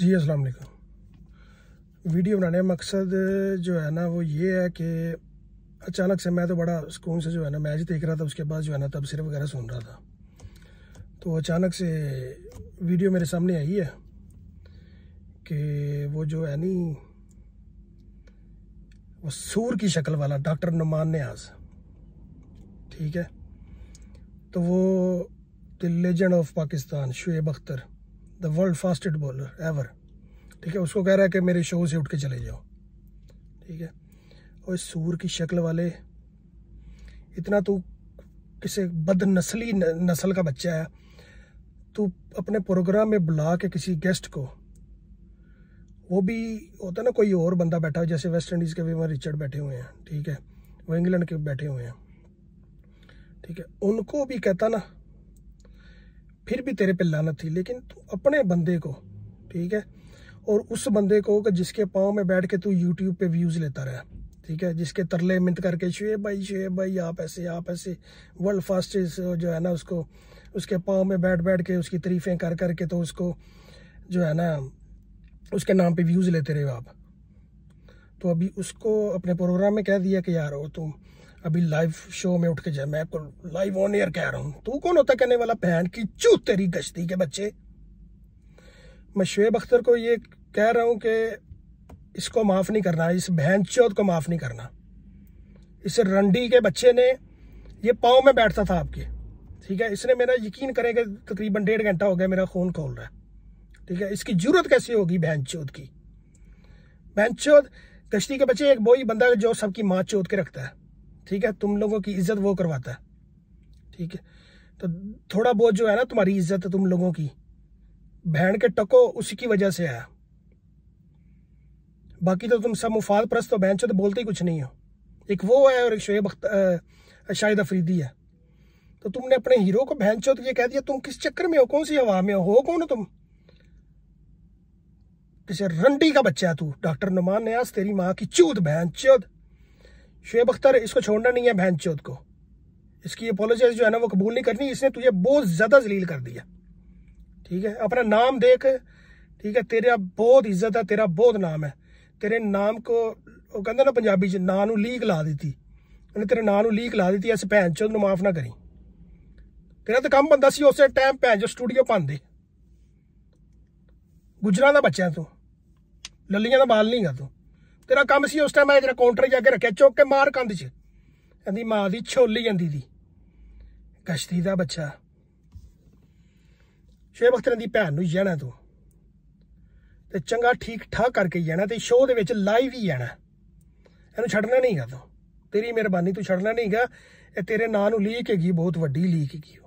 जी अस्सलाम वालेकुम वीडियो बनाने का मकसद जो है ना वो ये है कि अचानक से मैं तो बड़ा सुकून से जो है ना मैच देख रहा था उसके बाद जो है ना तब सिर्फ वगैरह सुन रहा था तो अचानक से वीडियो मेरे सामने आई है कि वो जो है नी वो सूर की शक्ल वाला डॉक्टर नुमान न्याज ठीक है तो वो the legend of Pakistan Shoaib Akhtar the world fastest bowler ever ठीक है उसको कह रहा है कि मेरे शो से उठ के चले जाओ ठीक है और सूर की शक्ल वाले इतना तू किसी बद नस्ली नस्ल का बच्चा है तू अपने प्रोग्राम में बुला के किसी गेस्ट को वो भी होता है ना कोई और बंदा बैठा हो जैसे वेस्ट इंडीज़ के भी वहाँ रिचर्ड बैठे हुए हैं ठीक है वो इंग्लैंड के बैठे हुए हैं ठीक है उनको भी कहता ना फिर भी तेरे पे लानत थी लेकिन तू अपने बंदे को ठीक है और उस बंदे को कि जिसके पाँव में बैठ के तू यूट्यूब पे व्यूज़ लेता रहा ठीक है जिसके तरले मिंत करके शुए भाई शुए भाई आप ऐसे आप ऐसे वर्ल्ड फास्टेस्ट जो है ना उसको उसके पाँव में बैठ बैठ के उसकी तरीफ़ें कर कर के तो उसको जो है ना उसके नाम पे व्यूज़ लेते रहे आप तो अभी उसको अपने प्रोग्राम में कह दिया कि यार हो तुम अभी लाइव शो में उठ के जाए मैं आपको लाइव ऑन एयर कह रहा हूं तू कौन होता कहने वाला बहन की चू तेरी गश्ती के बच्चे मैं शुएब अख्तर को ये कह रहा हूं कि इसको माफ नहीं करना इस बहन चौद को माफ नहीं करना इस रंडी के बच्चे ने ये पाँव में बैठता था आपके ठीक है इसने मेरा यकीन करें कि तकरीबन डेढ़ घंटा हो गया मेरा खून खोल रहा है ठीक है इसकी जरूरत कैसी होगी बहन चौद की बहन चौद कश्ती के बच्चे एक वो ही बंदा जो सबकी माँ चोद के रखता है ठीक है तुम लोगों की इज्जत वो करवाता है ठीक है तो थोड़ा बहुत जो है ना तुम्हारी इज्जत है तुम लोगों की बहन के टको उसी की वजह से आया बाकी तो तुम सब मुफाद परस्त हो बहन चो तो बोलते ही कुछ नहीं हो एक वो है और एक शोएब शाहिद अफरीदी है तो तुमने अपने हीरो को बहन चो तो ये कह दिया तुम किस चक्कर में हो कौन सी हवा में हो कौन हो तुम किसी रंडी का बच्चा है तू डॉक्टर नुमान न्यास तेरी माँ की चूत बहन चौथ शुएब अख्तर इसको छोड़ना नहीं है भैन चौथ को इसकी अपोलोजाइज जो है ना वो कबूल नहीं करनी इसने तुझे बहुत ज्यादा जलील कर दिया ठीक है अपना नाम देख ठीक है तेरा बहुत इज्जत है तेरा बहुत नाम है तेरे नाम को वो कहते ना पंजाबी नाँ लीक ला दी उन्हें तेरे नाँ लीक ला दी ऐसे भैन चौथ ने माफ ना करी तेरा तो कम बनता सी उस टाइम भैन चौथ स्टूडियो पाते गुजरा का बच्चा तू तो। का बाल नहीं गा तू ਤੇਰਾ ਕੰਮ ਸੀ ਉਸ ਟਾਈਮ ਮੈਂ ਤੇਰਾ ਕਾਊਂਟਰ ਜਾ ਕੇ ਰੱਖਿਆ ਚੁੱਕ ਕੇ ਮਾਰ ਕੰਦ 'ਚ ਕਹਿੰਦੀ ਮਾਂ ਦੀ ਛੋਲੀ ਜਾਂਦੀ ਦੀ ਕਸ਼ਤੀ ਦਾ ਬੱਚਾ ਸ਼ੇਖ ਅਖਤਰ ਦੀ ਭੈਣ ਨੂੰ ਜਾਣਾ ਤੂੰ ਤੇ ਚੰਗਾ ਠੀਕ ਠਾਕ ਕਰਕੇ ਜਾਣਾ ਤੇ ਸ਼ੋਅ ਦੇ ਵਿੱਚ ਲਾਈਵ ਹੀ ਜਾਣਾ ਇਹਨੂੰ ਛੱਡਣਾ ਨਹੀਂਗਾ ਤੂੰ ਤੇਰੀ ਮਿਹਰਬਾਨੀ ਤੂੰ ਛੱਡਣਾ ਨਹੀਂਗਾ ਇਹ ਤੇਰੇ ਨਾਂ ਨੂੰ ਲੀਕ ਹੈਗੀ ਬਹੁਤ ਵੱਡੀ ਲੀਕ ਹੈਗੀ